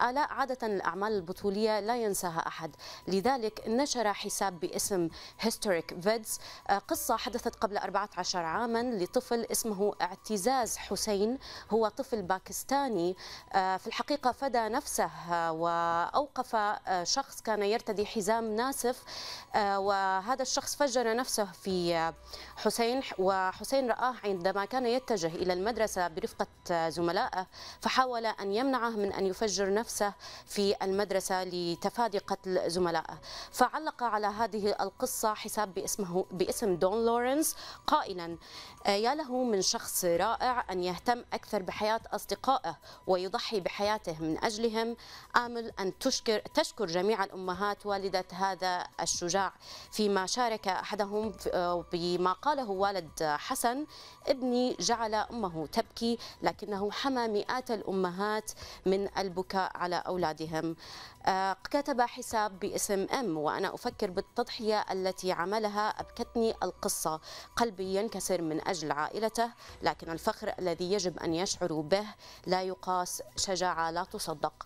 آلاء آه، عادة الأعمال البطولية لا ينساها أحد لذلك نشر حساب باسم هيستوريك آه، فيدز قصة حدثت قبل 14 عاما لطفل اسمه اعتزاز حسين هو طفل باكستاني في الحقيقة فدى نفسه وأوقف شخص كان يرتدي حزام ناسف آه، وهذا الشخص فجر نفسه في آه، حسين وحسين رآه عندما كان يتجه إلى المدرسة برفقة آه، زملائه فحاول أن يمنعه من أن يفجر نفسه في المدرسة لتفادي قتل زملائه فعلق على هذه القصة حساب باسمه باسم دون لورنس قائلا يا له من شخص رائع أن يهتم أكثر بحياة أصدقائه ويضحي بحياته من أجلهم آمل أن تشكر, تشكر جميع الأمهات ولا والدة هذا الشجاع فيما شارك أحدهم آه، بما قاله والد حسن ابني جعل أمه تبكي لكنه حمى مئات الأمهات من البكاء على أولادهم آه، كتب حساب باسم أم وأنا أفكر بالتضحية التي عملها أبكتني القصة قلبي ينكسر من أجل عائلته لكن الفخر الذي يجب أن يشعروا به لا يقاس شجاعة لا تصدق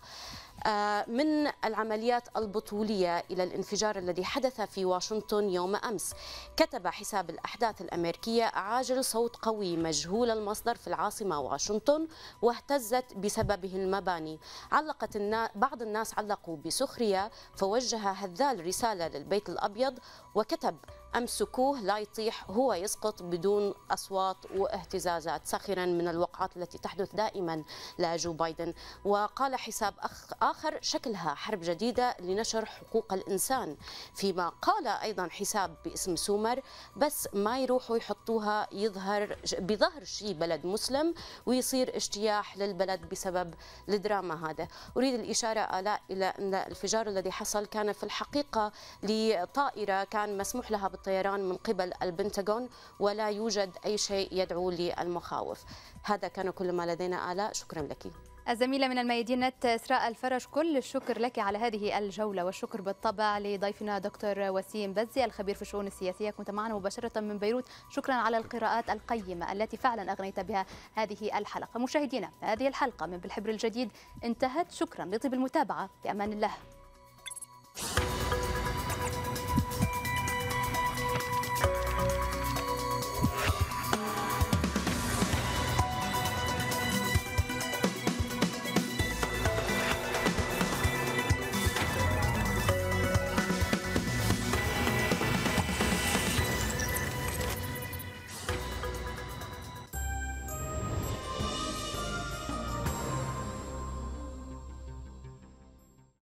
آه، من العمليات البطولية إلى الانفجار الذي حدث في واشنطن يوم أمس كتب حساب الأحداث الأمريكية عاجل صوت قوي مجهول المصدر في العاصمة واشنطن واهتزت بسببه المباني علقت النا... بعض الناس علقوا بسخرية فوجه هذال رسالة للبيت الأبيض وكتب امسكوه لا يطيح هو يسقط بدون اصوات واهتزازات ساخرا من الوقعات التي تحدث دائما لجو بايدن وقال حساب اخر شكلها حرب جديده لنشر حقوق الانسان فيما قال ايضا حساب باسم سومر بس ما يروحوا يحطوها يظهر بظهر شي بلد مسلم ويصير اجتياح للبلد بسبب الدراما هذا اريد الاشاره الاء الى ان الانفجار الذي حصل كان في الحقيقه لطائره كان مسموح لها الطيران من قبل البنتاغون ولا يوجد أي شيء يدعو للمخاوف هذا كان كل ما لدينا آلاء شكرا لك الزميلة من الميادين نت إسراء الفرج كل الشكر لك على هذه الجولة والشكر بالطبع لضيفنا دكتور وسيم بزي الخبير في الشؤون السياسية كنت معنا مباشرة من بيروت شكرا على القراءات القيمة التي فعلا أغنيت بها هذه الحلقة مشاهدينا هذه الحلقة من بالحبر الجديد انتهت شكرا لطيب المتابعة في أمان الله